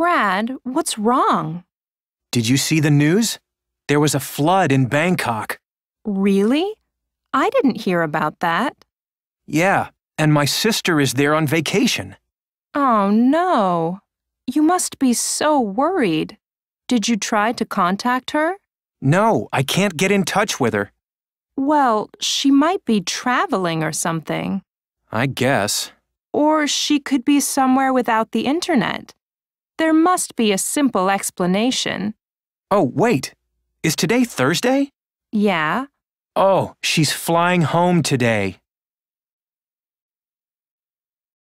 Brad, what's wrong? Did you see the news? There was a flood in Bangkok. Really? I didn't hear about that. Yeah, and my sister is there on vacation. Oh, no. You must be so worried. Did you try to contact her? No, I can't get in touch with her. Well, she might be traveling or something. I guess. Or she could be somewhere without the internet. There must be a simple explanation. Oh, wait. Is today Thursday? Yeah. Oh, she's flying home today.